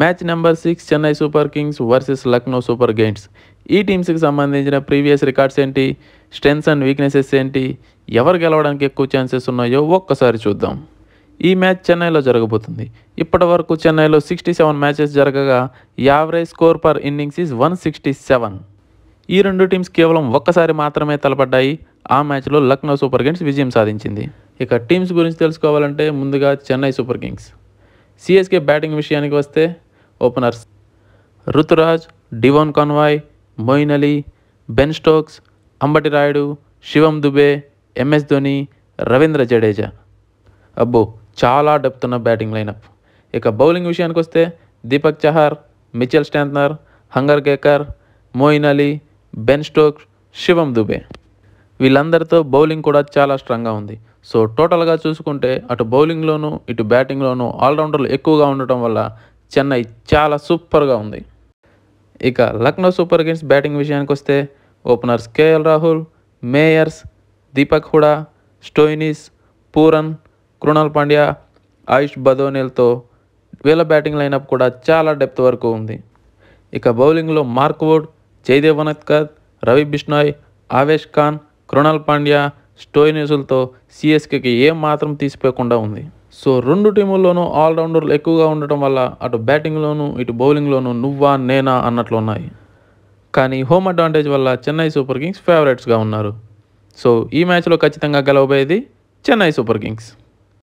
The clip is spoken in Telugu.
match number six Chennai Super Kings versus Lucknow Super Giants ఈ టీమ్స్కి సంబంధించిన ప్రీవియస్ రికార్డ్స్ ఏంటి స్ట్రెంగ్స్ అండ్ వీక్నెసెస్ ఏంటి ఎవరు గెలవడానికి ఎక్కువ ఛాన్సెస్ ఉన్నాయో ఒక్కసారి చూద్దాం ఈ మ్యాచ్ చెన్నైలో జరగబోతుంది ఇప్పటి వరకు చెన్నైలో సిక్స్టీ సెవెన్ మ్యాచెస్ జరగగా average score per innings is one sixty seven ఈ రెండు టీమ్స్ కేవలం ఒక్కసారి మాత్రమే తలపడ్డాయి ఆ మ్యాచ్లో లక్నో సూపర్ కింగ్స్ విజయం సాధించింది ఇక టీమ్స్ గురించి తెలుసుకోవాలంటే ముందుగా Chennai Super Kings CSK batting విషయానికి వస్తే openers Ruturaj Devon Conway Moeen Ali Ben Stokes Ambati Rayudu Shivam Dube MS Dhoni Ravindra Jadeja అబ్బో చాలా డెప్త్ ఉన్న బ్యాటింగ్ లైనప్ ఇక బౌలింగ్ విషయానికి వస్తే Deepak Chahar Mitchell Santner Hangargekar Moeen Ali Ben Stokes Shivam Dube వీళ్ళందరితో బౌలింగ్ కూడా చాలా స్ట్రాంగ్గా ఉంది సో టోటల్గా చూసుకుంటే అటు బౌలింగ్లోనూ ఇటు బ్యాటింగ్లోనూ ఆల్రౌండర్లు ఎక్కువగా ఉండటం వల్ల చెన్నై చాలా సూపర్గా ఉంది ఇక లక్నో సూపర్ కింగ్స్ బ్యాటింగ్ విషయానికి వస్తే openers KL Rahul Mayers Deepak Hooda Stoinis Pooran Krunal Pandya Ayush బదోనేల్తో వీళ్ళ బ్యాటింగ్ లైనప్ కూడా చాలా డెప్త్ వరకు ఉంది ఇక బౌలింగ్లో మార్క్ వుడ్ జయదేవ్ వనత్కర్ రవి బిష్నాయ్ ఆవేష్ ఖాన్ కృణాల్ పాండ్యా స్టోయినిసులతో సిఎస్కేకి మాత్రం తీసిపోకుండా ఉంది సో రెండు టీముల్లోనూ ఆల్రౌండర్లు ఎక్కువగా ఉండటం వల్ల అటు బ్యాటింగ్లోనూ ఇటు బౌలింగ్లోనూ నువ్వా నేనా అన్నట్లు ఉన్నాయి కానీ హోమ్ అడ్వాంటేజ్ వల్ల చెన్నై సూపర్ కింగ్స్ ఫేవరెట్స్గా ఉన్నారు సో ఈ మ్యాచ్లో ఖచ్చితంగా గెలవబోయేది చెన్నై సూపర్ కింగ్స్